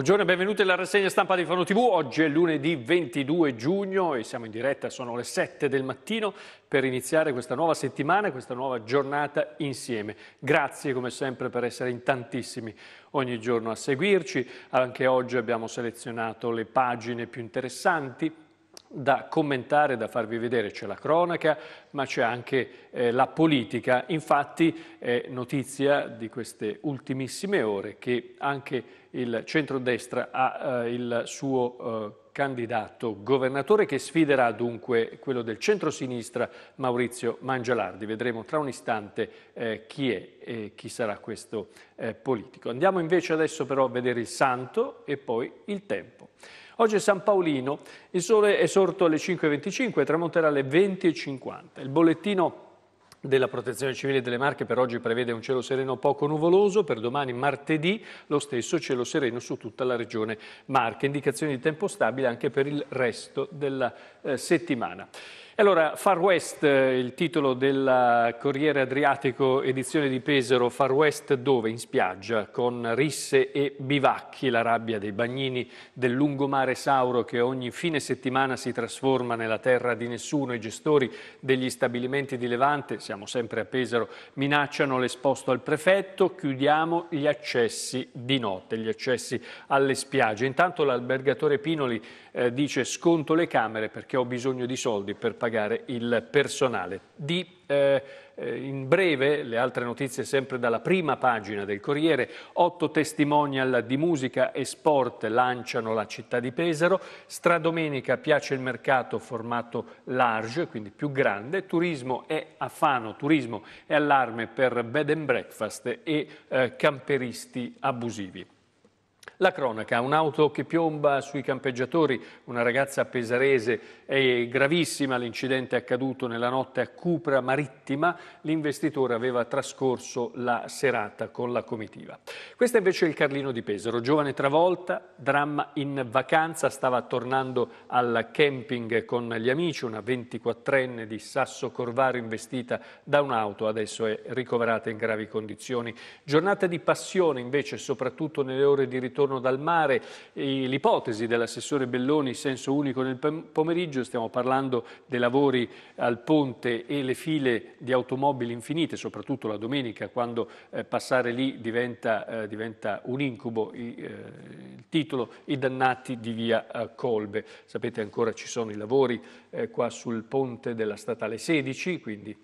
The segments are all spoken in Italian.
Buongiorno e benvenuti alla rassegna stampa di Fano TV. Oggi è lunedì 22 giugno e siamo in diretta, sono le 7 del mattino per iniziare questa nuova settimana, questa nuova giornata insieme. Grazie come sempre per essere in tantissimi ogni giorno a seguirci. Anche oggi abbiamo selezionato le pagine più interessanti da commentare, da farvi vedere. C'è la cronaca, ma c'è anche eh, la politica. Infatti è notizia di queste ultimissime ore che anche il centrodestra ha eh, il suo eh, candidato governatore che sfiderà dunque quello del centrosinistra Maurizio Mangialardi. Vedremo tra un istante eh, chi è e chi sarà questo eh, politico. Andiamo invece adesso però a vedere il santo e poi il tempo. Oggi è San Paolino, il sole è sorto alle 5.25, tramonterà alle 20.50. Il bollettino della Protezione Civile delle Marche per oggi prevede un cielo sereno poco nuvoloso, per domani martedì lo stesso cielo sereno su tutta la regione Marche. Indicazioni di tempo stabile anche per il resto della eh, settimana allora, Far West, eh, il titolo della Corriere Adriatico, edizione di Pesaro, Far West dove? In spiaggia, con risse e bivacchi, la rabbia dei bagnini del lungomare Sauro che ogni fine settimana si trasforma nella terra di nessuno. I gestori degli stabilimenti di Levante, siamo sempre a Pesaro, minacciano l'esposto al prefetto, chiudiamo gli accessi di notte, gli accessi alle spiagge. Intanto l'albergatore Pinoli eh, dice sconto le camere perché ho bisogno di soldi per pagare il personale. Di, eh, eh, in breve, le altre notizie sempre dalla prima pagina del Corriere, otto testimonial di musica e sport lanciano la città di Pesaro, stradomenica piace il mercato formato large, quindi più grande, turismo è a Fano, turismo e allarme per bed and breakfast e eh, camperisti abusivi. La cronaca, un'auto che piomba sui campeggiatori, una ragazza pesarese, è gravissima l'incidente è accaduto nella notte a Cupra Marittima, l'investitore aveva trascorso la serata con la comitiva. Questo è invece il Carlino di Pesaro, giovane travolta, dramma in vacanza, stava tornando al camping con gli amici, una 24enne di Sasso Corvaro investita da un'auto, adesso è ricoverata in gravi condizioni. Giornata di passione invece, soprattutto nelle ore di ritorno ritorno dal mare, l'ipotesi dell'assessore Belloni, senso unico nel pomeriggio, stiamo parlando dei lavori al ponte e le file di automobili infinite, soprattutto la domenica quando eh, passare lì diventa, eh, diventa un incubo, eh, il titolo I dannati di via Colbe. Sapete ancora ci sono i lavori qua sul ponte della statale 16, quindi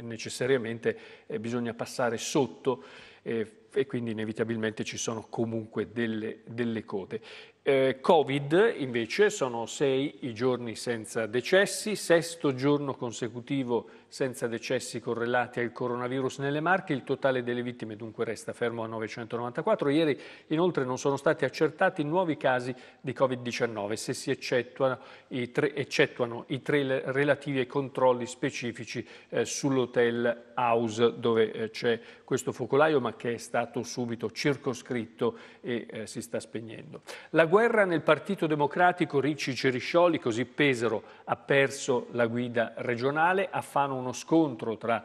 necessariamente bisogna passare sotto. Eh, e quindi inevitabilmente ci sono comunque delle, delle code. Eh, Covid invece sono sei i giorni senza decessi, sesto giorno consecutivo senza decessi correlati al coronavirus nelle Marche, il totale delle vittime dunque resta fermo a 994. Ieri inoltre non sono stati accertati nuovi casi di Covid-19 se si eccettuano i tre, eccettuano i tre relativi ai controlli specifici eh, sull'hotel House dove eh, c'è questo focolaio ma che è stato subito circoscritto e eh, si sta spegnendo. La guerra nel Partito Democratico Ricci Ceriscioli, così Pesaro ha perso la guida regionale, a Fano uno scontro tra,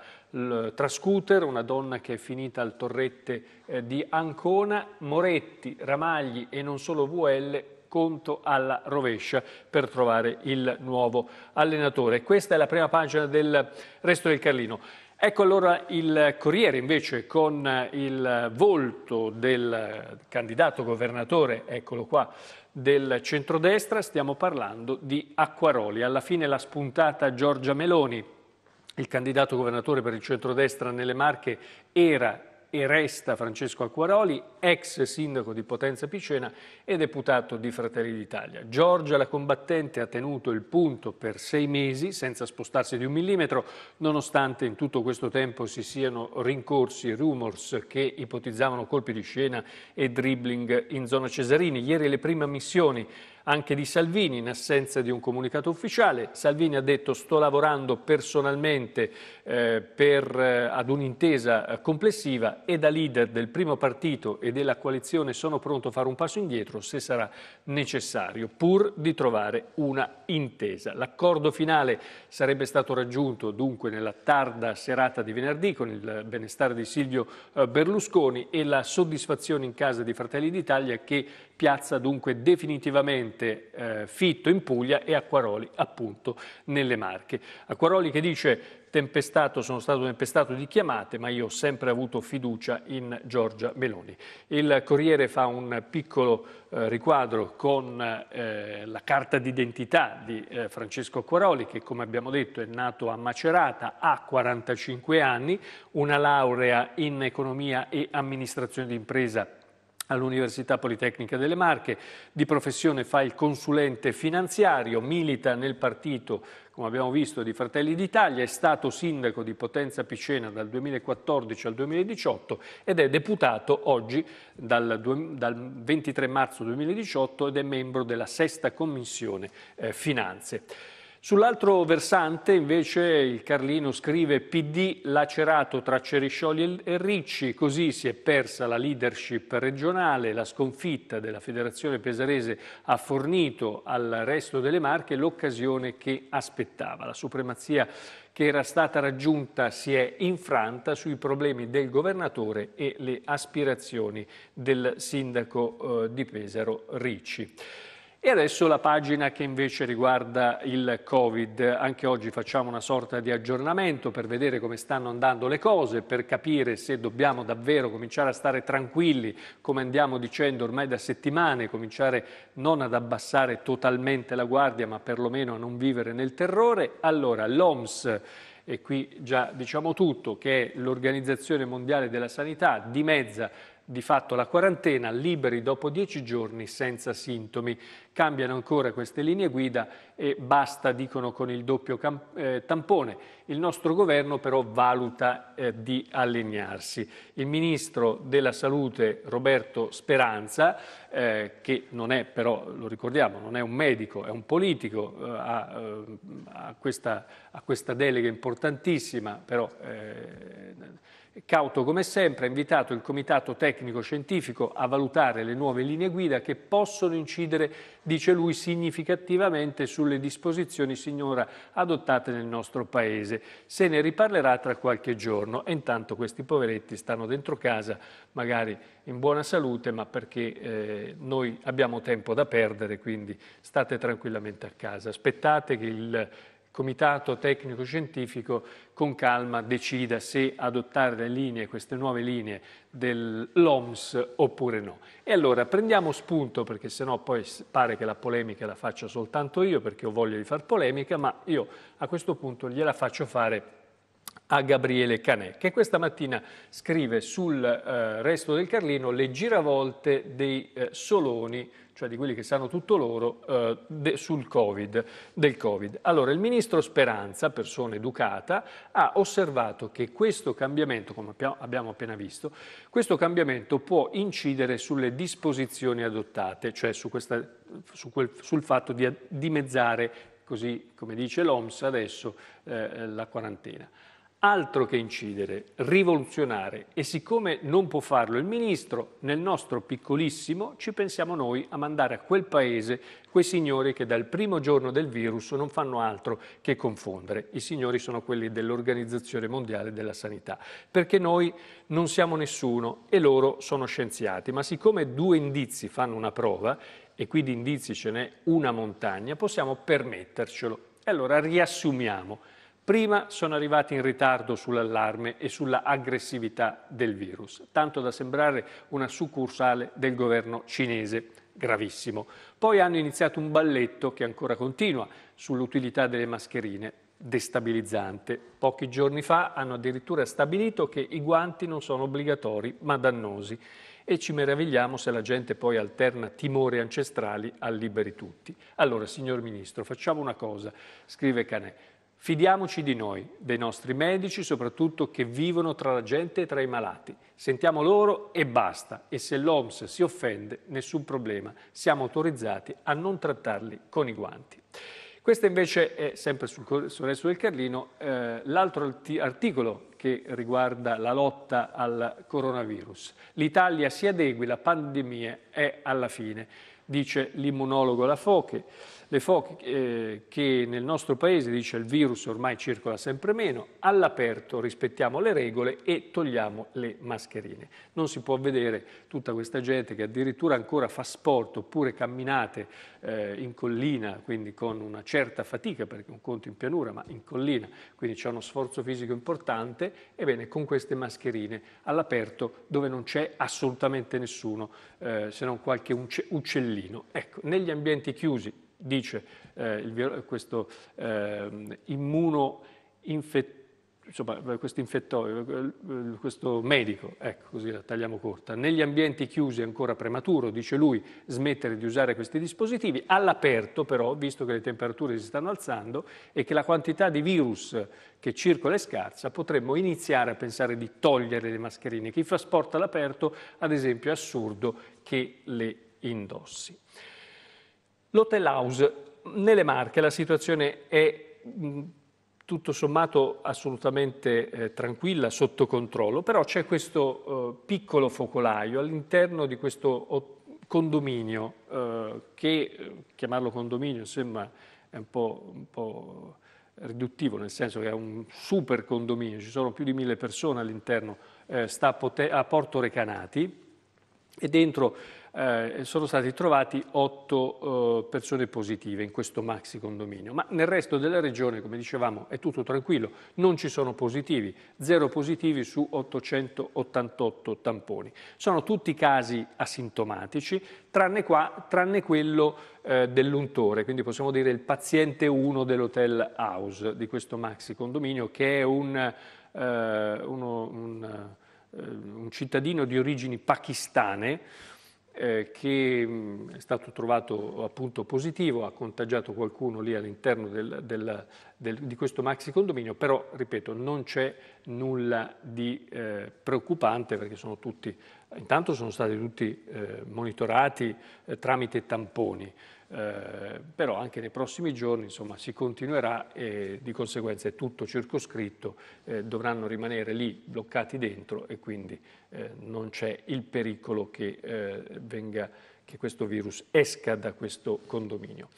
tra scooter, una donna che è finita al torrette eh, di Ancona, Moretti, Ramagli e non solo VL conto alla rovescia per trovare il nuovo allenatore. Questa è la prima pagina del resto del Carlino. Ecco allora il Corriere invece con il volto del candidato governatore, eccolo qua, del centrodestra, stiamo parlando di Acquaroli. Alla fine la spuntata Giorgia Meloni, il candidato governatore per il centrodestra nelle Marche, era e resta Francesco Acquaroli, ex sindaco di Potenza Picena e deputato di Fratelli d'Italia. Giorgia la combattente ha tenuto il punto per sei mesi senza spostarsi di un millimetro, nonostante in tutto questo tempo si siano rincorsi rumors che ipotizzavano colpi di scena e dribbling in zona Cesarini. Ieri le prime missioni anche di Salvini in assenza di un comunicato ufficiale. Salvini ha detto sto lavorando personalmente eh, per, eh, ad un'intesa eh, complessiva e da leader del primo partito e della coalizione sono pronto a fare un passo indietro se sarà necessario, pur di trovare una intesa. L'accordo finale sarebbe stato raggiunto dunque nella tarda serata di venerdì con il benestare di Silvio eh, Berlusconi e la soddisfazione in casa di Fratelli d'Italia che piazza dunque definitivamente eh, Fitto in Puglia e Acquaroli appunto nelle Marche. Acquaroli che dice tempestato, sono stato tempestato di chiamate, ma io ho sempre avuto fiducia in Giorgia Meloni. Il Corriere fa un piccolo eh, riquadro con eh, la carta d'identità di eh, Francesco Acquaroli, che come abbiamo detto è nato a Macerata, ha 45 anni, una laurea in economia e amministrazione d'impresa all'Università Politecnica delle Marche, di professione fa il consulente finanziario, milita nel partito, come abbiamo visto, di Fratelli d'Italia, è stato sindaco di Potenza Picena dal 2014 al 2018 ed è deputato oggi dal, dal 23 marzo 2018 ed è membro della sesta commissione eh, finanze. Sull'altro versante invece il Carlino scrive PD lacerato tra Ceriscioli e Ricci, così si è persa la leadership regionale, la sconfitta della Federazione Pesarese ha fornito al resto delle Marche l'occasione che aspettava. La supremazia che era stata raggiunta si è infranta sui problemi del governatore e le aspirazioni del sindaco eh, di Pesaro Ricci. E adesso la pagina che invece riguarda il Covid. Anche oggi facciamo una sorta di aggiornamento per vedere come stanno andando le cose, per capire se dobbiamo davvero cominciare a stare tranquilli, come andiamo dicendo ormai da settimane, cominciare non ad abbassare totalmente la guardia, ma perlomeno a non vivere nel terrore. Allora, l'OMS e qui già diciamo tutto, che è l'Organizzazione Mondiale della Sanità dimezza di fatto la quarantena, liberi dopo dieci giorni senza sintomi. Cambiano ancora queste linee guida e basta, dicono, con il doppio eh, tampone. Il nostro governo però valuta eh, di allinearsi. Il ministro della Salute Roberto Speranza, eh, che non è però, lo ricordiamo, non è un medico, è un politico, eh, ha, eh, ha, questa, ha, questa, delega importantissima, però eh, Cauto come sempre ha invitato il Comitato Tecnico Scientifico a valutare le nuove linee guida che possono incidere, dice lui, significativamente sulle disposizioni signora adottate nel nostro Paese. Se ne riparlerà tra qualche giorno e intanto questi poveretti stanno dentro casa, magari in buona salute, ma perché eh, noi abbiamo tempo da perdere, quindi state tranquillamente a casa. Aspettate che il comitato tecnico-scientifico con calma decida se adottare le linee, queste nuove linee dell'OMS oppure no. E allora prendiamo spunto, perché sennò poi pare che la polemica la faccia soltanto io, perché ho voglia di far polemica, ma io a questo punto gliela faccio fare a Gabriele Canè, che questa mattina scrive sul eh, resto del Carlino le giravolte dei eh, soloni, cioè di quelli che sanno tutto loro, eh, de, sul COVID, del Covid. Allora, il ministro Speranza, persona educata, ha osservato che questo cambiamento, come abbiamo appena visto, questo cambiamento può incidere sulle disposizioni adottate, cioè su questa, su quel, sul fatto di dimezzare, così come dice l'OMS adesso, eh, la quarantena. Altro che incidere, rivoluzionare e siccome non può farlo il ministro, nel nostro piccolissimo ci pensiamo noi a mandare a quel paese quei signori che dal primo giorno del virus non fanno altro che confondere. I signori sono quelli dell'Organizzazione Mondiale della Sanità, perché noi non siamo nessuno e loro sono scienziati, ma siccome due indizi fanno una prova, e qui di indizi ce n'è una montagna, possiamo permettercelo. E allora riassumiamo Prima sono arrivati in ritardo sull'allarme e sulla aggressività del virus, tanto da sembrare una succursale del governo cinese, gravissimo. Poi hanno iniziato un balletto che ancora continua sull'utilità delle mascherine, destabilizzante. Pochi giorni fa hanno addirittura stabilito che i guanti non sono obbligatori ma dannosi e ci meravigliamo se la gente poi alterna timori ancestrali a liberi tutti. Allora, signor Ministro, facciamo una cosa, scrive Canè. Fidiamoci di noi, dei nostri medici, soprattutto che vivono tra la gente e tra i malati. Sentiamo loro e basta. E se l'OMS si offende, nessun problema. Siamo autorizzati a non trattarli con i guanti. Questo invece è sempre sul Resto del Carlino eh, l'altro articolo che riguarda la lotta al coronavirus. L'Italia si adegui, la pandemia è alla fine, dice l'immunologo La Foche. Le foche eh, che nel nostro paese, dice il virus, ormai circola sempre meno, all'aperto rispettiamo le regole e togliamo le mascherine. Non si può vedere tutta questa gente che addirittura ancora fa sport oppure camminate eh, in collina, quindi con una certa fatica, perché un conto in pianura, ma in collina, quindi c'è uno sforzo fisico importante, ebbene con queste mascherine all'aperto dove non c'è assolutamente nessuno, eh, se non qualche uccellino. Ecco, negli ambienti chiusi dice eh, il, questo eh, immuno infettivo insomma, questo, questo medico, ecco, così la tagliamo corta, negli ambienti chiusi è ancora prematuro, dice lui, smettere di usare questi dispositivi, all'aperto però, visto che le temperature si stanno alzando e che la quantità di virus che circola è scarsa, potremmo iniziare a pensare di togliere le mascherine. Chi fa sport all'aperto, ad esempio, è assurdo che le indossi. L'Hotel house nelle Marche la situazione è tutto sommato assolutamente eh, tranquilla, sotto controllo, però c'è questo eh, piccolo focolaio all'interno di questo condominio, eh, che eh, chiamarlo condominio sembra un po', un po' riduttivo, nel senso che è un super condominio, ci sono più di mille persone all'interno, eh, sta a, a Porto Recanati e dentro eh, sono stati trovati 8 eh, persone positive in questo maxi condominio, ma nel resto della regione, come dicevamo, è tutto tranquillo, non ci sono positivi, zero positivi su 888 tamponi. Sono tutti casi asintomatici, tranne, qua, tranne quello eh, dell'untore, quindi possiamo dire il paziente 1 dell'hotel house di questo maxi condominio, che è un, eh, uno, un, eh, un cittadino di origini pakistane, eh, che mm, è stato trovato appunto positivo, ha contagiato qualcuno lì all'interno del, del, del, di questo maxi condominio, però ripeto non c'è nulla di eh, preoccupante perché sono tutti, intanto sono stati tutti eh, monitorati eh, tramite tamponi, eh, però anche nei prossimi giorni insomma, si continuerà e di conseguenza è tutto circoscritto, eh, dovranno rimanere lì bloccati dentro e quindi eh, non c'è il pericolo che, eh, venga, che questo virus esca da questo condominio.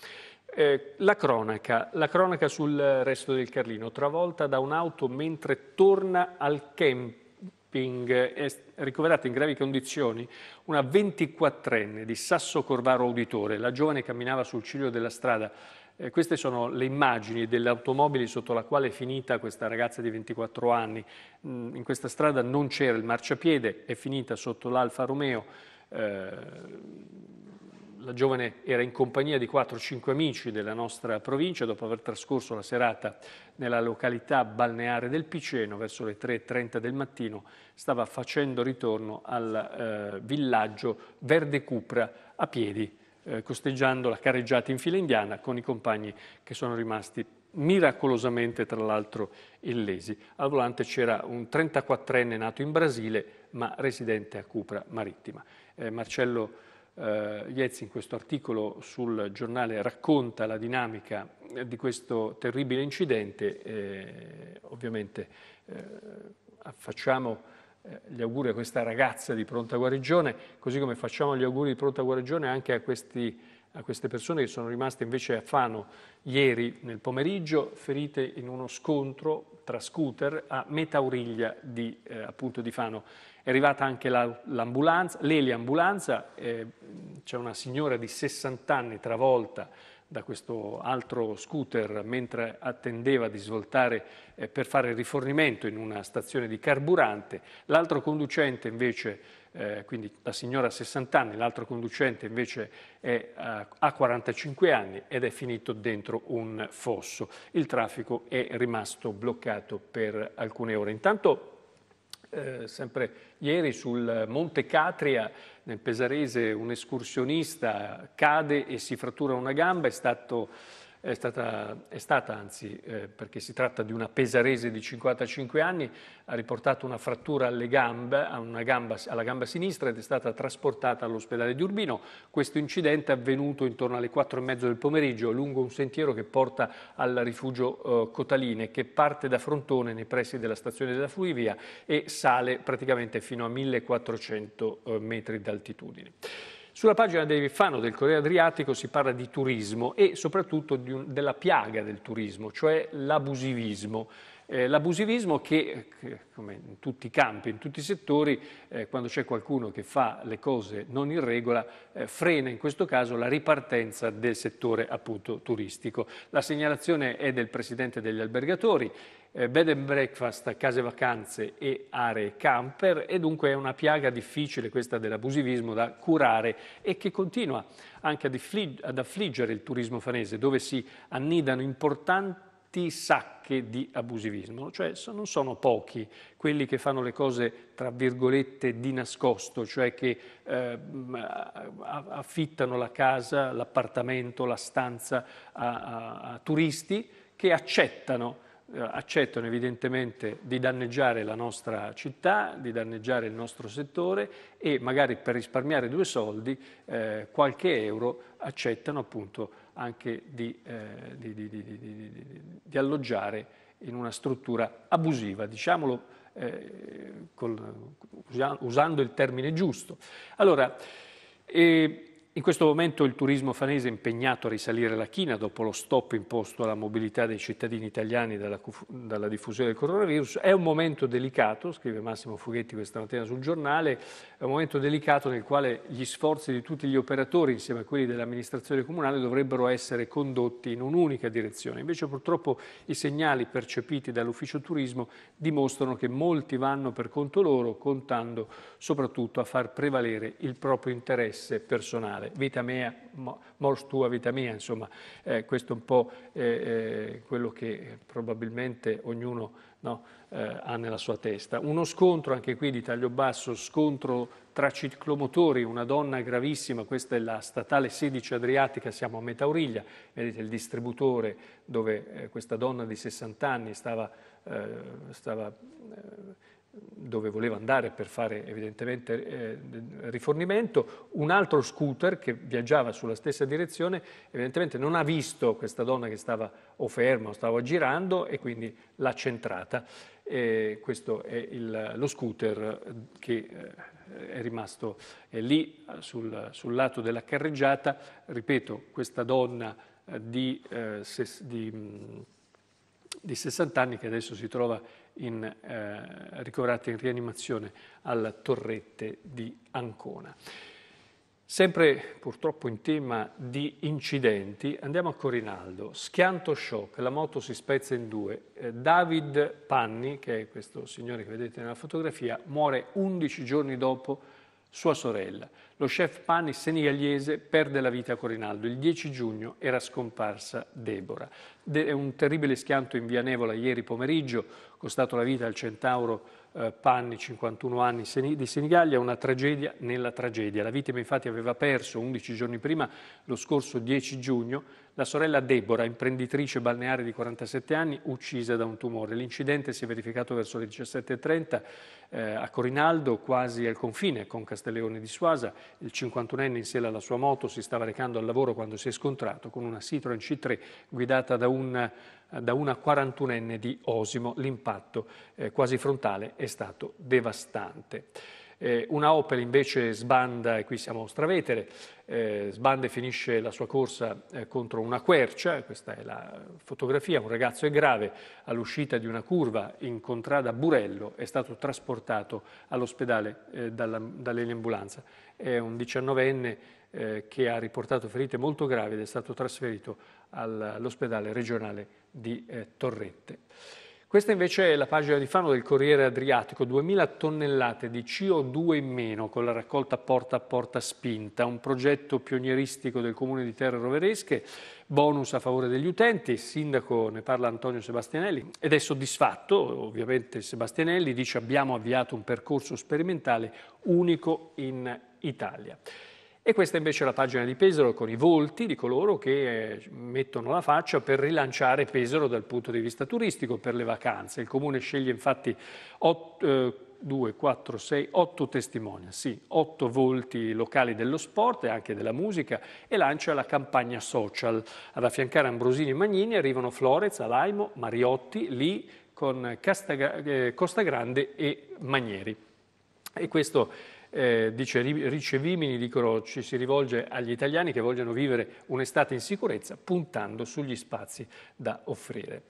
Eh, la, cronaca, la cronaca sul resto del Carlino, travolta da un'auto mentre torna al camp è ricoverata in gravi condizioni una 24enne di Sasso Corvaro Auditore. La giovane camminava sul ciglio della strada. Eh, queste sono le immagini delle automobili sotto la quale è finita questa ragazza di 24 anni. Mm, in questa strada non c'era il marciapiede, è finita sotto l'Alfa Romeo. Eh, la giovane era in compagnia di 4-5 amici della nostra provincia dopo aver trascorso la serata nella località balneare del Piceno verso le 3.30 del mattino stava facendo ritorno al eh, villaggio Verde Cupra a piedi eh, costeggiando la carreggiata in fila indiana con i compagni che sono rimasti miracolosamente tra l'altro illesi. Al volante c'era un 34enne nato in Brasile ma residente a Cupra Marittima. Eh, Marcello eh, Iezzi in questo articolo sul giornale racconta la dinamica eh, di questo terribile incidente, eh, ovviamente eh, facciamo eh, gli auguri a questa ragazza di pronta guarigione, così come facciamo gli auguri di pronta guarigione anche a, questi, a queste persone che sono rimaste invece a Fano ieri nel pomeriggio, ferite in uno scontro tra scooter a Metauriglia di, eh, appunto, di Fano. È arrivata anche l'ambulanza, la, l'eliambulanza, eh, c'è una signora di 60 anni travolta da questo altro scooter mentre attendeva di svoltare eh, per fare rifornimento in una stazione di carburante. L'altro conducente invece eh, quindi la signora ha 60 anni, l'altro conducente invece è, ha 45 anni ed è finito dentro un fosso. Il traffico è rimasto bloccato per alcune ore. Intanto eh, sempre ieri sul Monte Catria, nel Pesarese, un escursionista cade e si frattura una gamba, è stato è stata, è stata anzi, eh, perché si tratta di una pesarese di 55 anni, ha riportato una frattura alle gambe, gamba, alla gamba sinistra ed è stata trasportata all'ospedale di Urbino. Questo incidente è avvenuto intorno alle 4 e mezzo del pomeriggio lungo un sentiero che porta al rifugio eh, Cotaline, che parte da Frontone nei pressi della stazione della Fluivia e sale praticamente fino a 1400 eh, metri d'altitudine. Sulla pagina dei Fano del Corriere Adriatico si parla di turismo e soprattutto un, della piaga del turismo, cioè l'abusivismo. Eh, l'abusivismo che, che, come in tutti i campi, in tutti i settori, eh, quando c'è qualcuno che fa le cose non in regola, eh, frena in questo caso la ripartenza del settore appunto turistico. La segnalazione è del Presidente degli albergatori eh, bed and breakfast, case vacanze e aree camper e dunque è una piaga difficile questa dell'abusivismo da curare e che continua anche ad affliggere il turismo fanese dove si annidano importanti sacche di abusivismo, cioè non sono pochi quelli che fanno le cose tra virgolette di nascosto, cioè che eh, affittano la casa, l'appartamento, la stanza a, a, a turisti che accettano eh, accettano evidentemente di danneggiare la nostra città, di danneggiare il nostro settore e magari per risparmiare due soldi, eh, qualche euro, accettano appunto anche di, eh, di, di, di, alloggiare in una struttura abusiva, diciamolo eh, col, usando il termine giusto. Allora, eh, in questo momento il turismo fanese è impegnato a risalire la china dopo lo stop imposto alla mobilità dei cittadini italiani dalla, dalla diffusione del coronavirus. È un momento delicato, scrive Massimo Fughetti questa mattina sul giornale, è un momento delicato nel quale gli sforzi di tutti gli operatori insieme a quelli dell'amministrazione comunale dovrebbero essere condotti in un'unica direzione. Invece purtroppo i segnali percepiti dall'ufficio turismo dimostrano che molti vanno per conto loro contando soprattutto a far prevalere il proprio interesse personale male. Vita mea, mors tua, vita mia, insomma, eh, questo è un po' eh, eh, quello che probabilmente ognuno no, eh, ha nella sua testa. Uno scontro, anche qui di taglio basso, scontro tra ciclomotori, una donna gravissima, questa è la statale 16 Adriatica, siamo a metà origlia, vedete il distributore dove eh, questa donna di 60 anni stava... Eh, stava dove voleva andare per fare evidentemente eh, rifornimento, un altro scooter che viaggiava sulla stessa direzione evidentemente non ha visto questa donna che stava o ferma o stava girando e quindi l'ha centrata. E questo è il, lo scooter che eh, è rimasto eh, lì sul, sul, lato della carreggiata, ripeto, questa donna eh, di, eh, ses, di, mm, di 60 anni che adesso si trova in, eh, ricoverata in rianimazione alla Torrette di Ancona. Sempre purtroppo in tema di incidenti, andiamo a Corinaldo. Schianto shock, la moto si spezza in due. Eh, David Panni, che è questo signore che vedete nella fotografia, muore 11 giorni dopo sua sorella. Lo chef Panni senegaliese perde la vita a Corinaldo. Il 10 giugno era scomparsa Deborah. De- un terribile schianto in via Nevola ieri pomeriggio costato la vita al centauro eh, Panni, 51 anni, di Senigallia, una tragedia nella tragedia. La vittima infatti aveva perso 11 giorni prima, lo scorso 10 giugno, la sorella Deborah, imprenditrice balneare di 47 anni, uccisa da un tumore. L'incidente si è verificato verso le 17.30 eh, a Corinaldo, quasi al confine con Castelleone di Suasa. Il 51enne insieme alla sua moto si stava recando al lavoro quando si è scontrato con una Citroen C3 guidata da un eh, da una 41enne di Osimo. L'impatto eh, quasi frontale è stato devastante. Eh, una Opel invece sbanda, e qui siamo a Ostravetere, eh, sbanda e finisce la sua corsa eh, contro una quercia, questa è la fotografia, un ragazzo è grave, all'uscita di una curva in contrada Burello è stato trasportato all'ospedale eh, dall'ambulanza. Dall è un 19enne eh, che ha riportato ferite molto gravi ed è stato trasferito all'ospedale regionale di eh, Torrette. Questa invece è la pagina di Fano del Corriere Adriatico, 2000 tonnellate di CO2 in meno con la raccolta porta a porta spinta, un progetto pionieristico del Comune di Terre Roveresche, bonus a favore degli utenti, il sindaco ne parla Antonio Sebastianelli ed è soddisfatto, ovviamente Sebastianelli dice abbiamo avviato un percorso sperimentale unico in Italia. E questa invece è la pagina di Pesaro con i volti di coloro che eh, mettono la faccia per rilanciare Pesaro dal punto di vista turistico per le vacanze. Il comune sceglie infatti 8, eh, 2, 4, 6, 8 testimonial, sì, 8 volti locali dello sport e anche della musica e lancia la campagna social. Ad affiancare Ambrosini e Magnini arrivano Florez, Alaimo, Mariotti, lì con eh, Costa Grande e Manieri. E questo eh, dice ricevimini di Croci, si rivolge agli italiani che vogliono vivere un'estate in sicurezza puntando sugli spazi da offrire.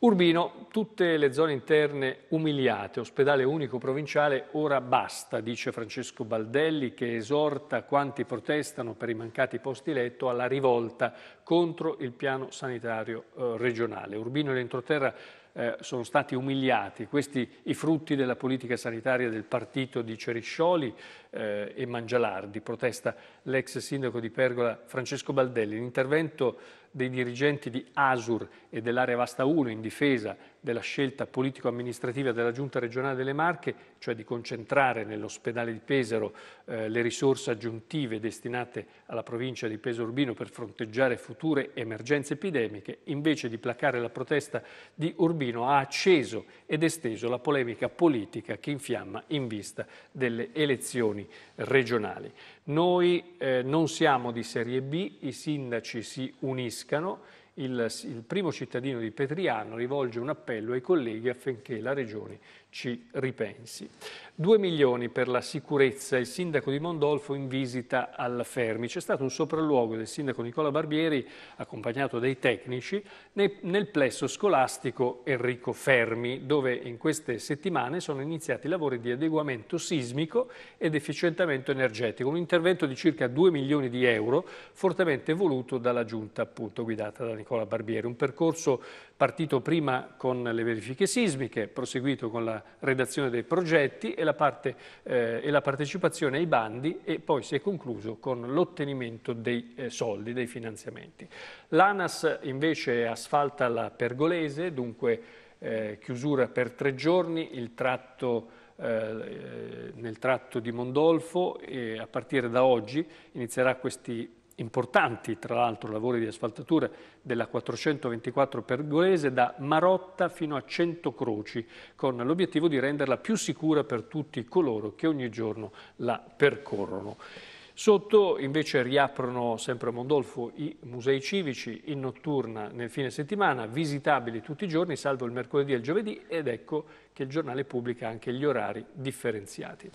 Urbino, tutte le zone interne umiliate, ospedale unico provinciale, ora basta, dice Francesco Baldelli, che esorta quanti protestano per i mancati posti letto alla rivolta contro il piano sanitario eh, regionale. Urbino e l'entroterra eh, sono stati umiliati, questi i frutti della politica sanitaria del partito di Ceriscioli eh, e Mangialardi, protesta l'ex sindaco di Pergola Francesco Baldelli, l'intervento dei dirigenti di Asur e dell'area vasta 1 in difesa della scelta politico-amministrativa della Giunta regionale delle Marche, cioè di concentrare nell'ospedale di Pesaro eh, le risorse aggiuntive destinate alla provincia di Pesaro Urbino per fronteggiare future emergenze epidemiche, invece di placare la protesta di Urbino ha acceso ed esteso la polemica politica che infiamma in vista delle elezioni regionali. Noi eh, non siamo di serie B, i sindaci si uniscano il, il primo cittadino di Petriano rivolge un appello ai colleghi affinché la Regione ci ripensi. 2 milioni per la sicurezza, il sindaco di Mondolfo in visita al Fermi. C'è stato un sopralluogo del sindaco Nicola Barbieri, accompagnato dai tecnici, nel plesso scolastico Enrico Fermi, dove in queste settimane sono iniziati i lavori di adeguamento sismico ed efficientamento energetico, un intervento di circa 2 milioni di euro, fortemente voluto dalla giunta appunto guidata da Nicola Barbieri. Un percorso partito prima con le verifiche sismiche, proseguito con la redazione dei progetti e la, parte, eh, e la partecipazione ai bandi e poi si è concluso con l'ottenimento dei eh, soldi, dei finanziamenti. L'ANAS invece asfalta la Pergolese, dunque eh, chiusura per tre giorni, il tratto eh, eh, nel tratto di Mondolfo e a partire da oggi inizierà questi importanti, tra l'altro, lavori di asfaltatura della 424 pergolese da Marotta fino a 100 croci, con l'obiettivo di renderla più sicura per tutti coloro che ogni giorno la percorrono. Sotto invece riaprono sempre a Mondolfo i musei civici in notturna nel fine settimana, visitabili tutti i giorni, salvo il mercoledì e il giovedì, ed ecco che il giornale pubblica anche gli orari differenziati.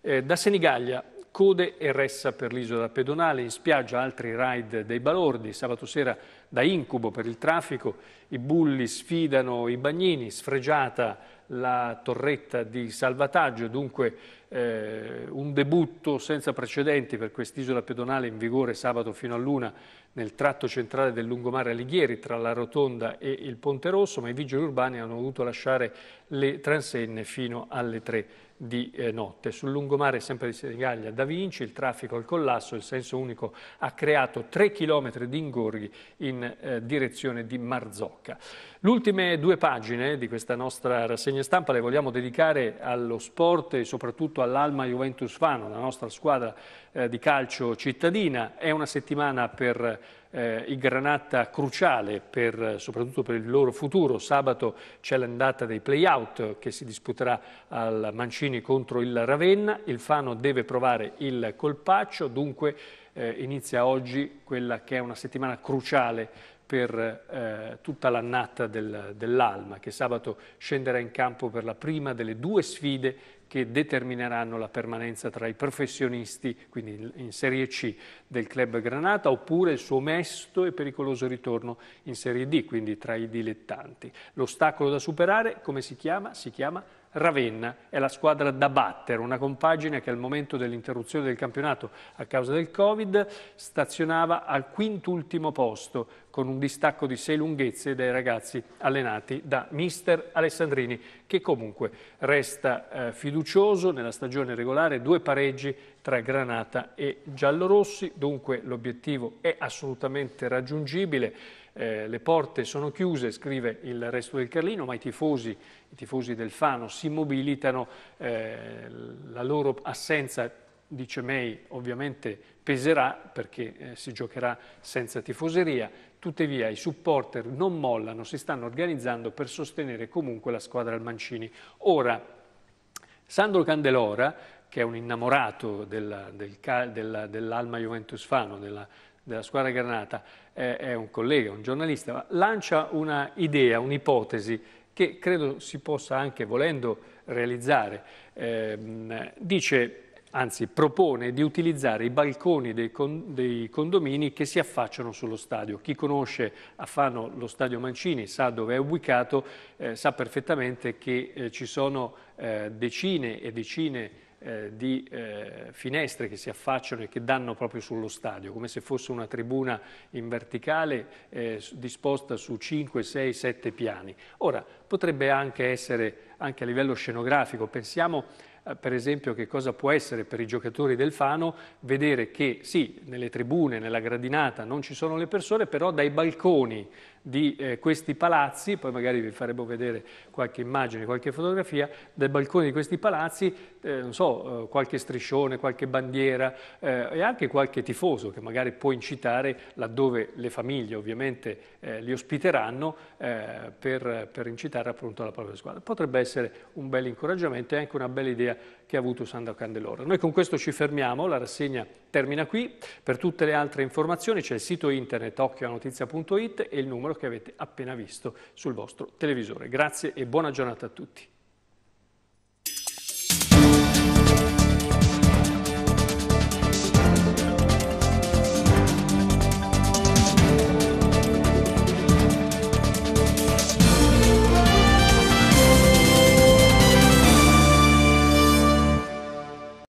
Eh, da Senigallia code e ressa per l'isola pedonale, in spiaggia altri raid dei balordi, sabato sera da incubo per il traffico, i bulli sfidano i bagnini, sfregiata la torretta di salvataggio, dunque eh, un debutto senza precedenti per quest'isola pedonale in vigore sabato fino a luna nel tratto centrale del lungomare Alighieri tra la Rotonda e il Ponte Rosso, ma i vigili urbani hanno dovuto lasciare le transenne fino alle 3 di eh, notte. Sul lungomare sempre di Senigallia Da Vinci, il traffico al collasso, il senso unico ha creato 3 km di ingorghi in eh, direzione di Marzocca. L'ultime due pagine di questa nostra rassegna stampa le vogliamo dedicare allo sport e soprattutto all'Alma Juventus Fano, la nostra squadra eh, di calcio cittadina. È una settimana per eh, i Granata cruciale, per, soprattutto per il loro futuro. Sabato c'è l'andata dei play-out che si disputerà al Mancini contro il Ravenna. Il Fano deve provare il colpaccio, dunque eh, inizia oggi quella che è una settimana cruciale per eh, tutta l'annata del, dell'Alma, che sabato scenderà in campo per la prima delle due sfide che determineranno la permanenza tra i professionisti, quindi in Serie C del club Granata, oppure il suo mesto e pericoloso ritorno in Serie D, quindi tra i dilettanti. L'ostacolo da superare, come si chiama? Si chiama Ravenna è la squadra da battere, una compagine che al momento dell'interruzione del campionato a causa del Covid stazionava al quintultimo posto con un distacco di sei lunghezze dai ragazzi allenati da mister Alessandrini che comunque resta eh, fiducioso nella stagione regolare, due pareggi tra Granata e Giallorossi, dunque l'obiettivo è assolutamente raggiungibile. Eh, le porte sono chiuse, scrive il resto del Carlino, ma i tifosi i tifosi del Fano si mobilitano, eh, la loro assenza, dice May, ovviamente peserà perché eh, si giocherà senza tifoseria, tuttavia i supporter non mollano, si stanno organizzando per sostenere comunque la squadra al Mancini. Ora, Sandro Candelora, che è un innamorato della, del, della, dell'Alma Juventus Fano, della, della squadra Granata, eh, è un collega, un giornalista, lancia una idea, un'ipotesi che credo si possa anche volendo realizzare. Eh, dice anzi propone di utilizzare i balconi dei, con, dei, condomini che si affacciano sullo stadio. Chi conosce a Fano lo stadio Mancini sa dove è ubicato, eh, sa perfettamente che eh, ci sono eh, decine e decine di eh, di eh, finestre che si affacciano e che danno proprio sullo stadio, come se fosse una tribuna in verticale eh, disposta su 5, 6, 7 piani. Ora, potrebbe anche essere, anche a livello scenografico, pensiamo eh, per esempio che cosa può essere per i giocatori del Fano vedere che sì, nelle tribune, nella gradinata non ci sono le persone, però dai balconi di eh, questi palazzi, poi magari vi faremo vedere qualche immagine, qualche fotografia, dai balconi di questi palazzi, eh, non so, eh, qualche striscione, qualche bandiera eh, e anche qualche tifoso che magari può incitare laddove le famiglie ovviamente eh, li ospiteranno eh, per, per, incitare appunto alla propria squadra. Potrebbe essere un bel incoraggiamento e anche una bella idea che ha avuto Sandro Candelora. Noi con questo ci fermiamo, la rassegna termina qui, per tutte le altre informazioni c'è il sito internet occhionotizia.it e il numero che avete appena visto sul vostro televisore. Grazie e buona giornata a tutti.